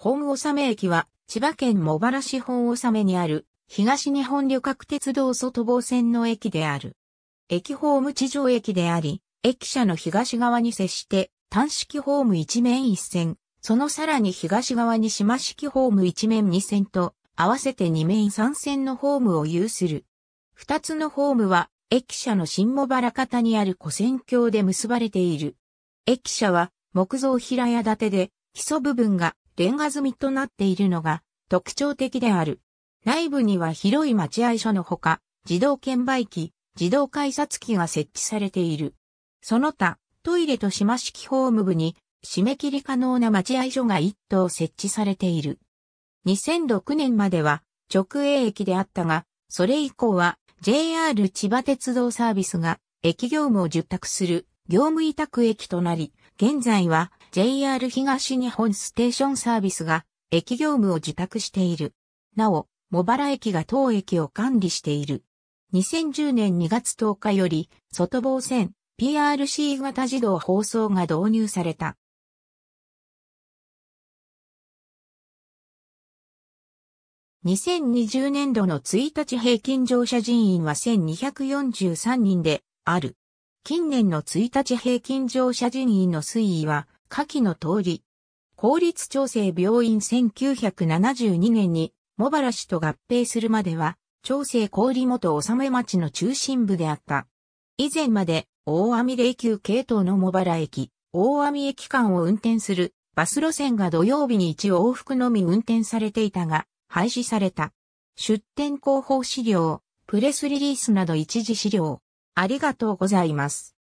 本納駅は、千葉県茂原市本納にある、東日本旅客鉄道外房線の駅である。駅ホーム地上駅であり、駅舎の東側に接して、単式ホーム一面一線、そのさらに東側に島式ホーム一面二線と、合わせて二面三線のホームを有する。二つのホームは、駅舎の新茂原方にある古線橋で結ばれている。駅舎は、木造平屋建てで、基礎部分がレンガ積みとなっているのが特徴的である。内部には広い待合所のほか、自動券売機、自動改札機が設置されている。その他、トイレと島式ホーム部に締め切り可能な待合所が1棟設置されている。2006年までは直営駅であったが、それ以降は JR 千葉鉄道サービスが駅業務を受託する業務委託駅となり、現在は JR 東日本ステーションサービスが駅業務を受託している。なお、茂原駅が当駅を管理している。2010年2月10日より、外房線 PRC 型自動放送が導入された。2020年度の1日平均乗車人員は1243人である。近年の1日平均乗車人員の推移は下記の通り。公立調整病院1972年に、茂原市と合併するまでは、調整氷元納町の中心部であった。以前まで、大網霊級系統の茂原駅、大網駅間を運転するバス路線が土曜日に一往復のみ運転されていたが、廃止された。出店広報資料、プレスリリースなど一時資料。ありがとうございます。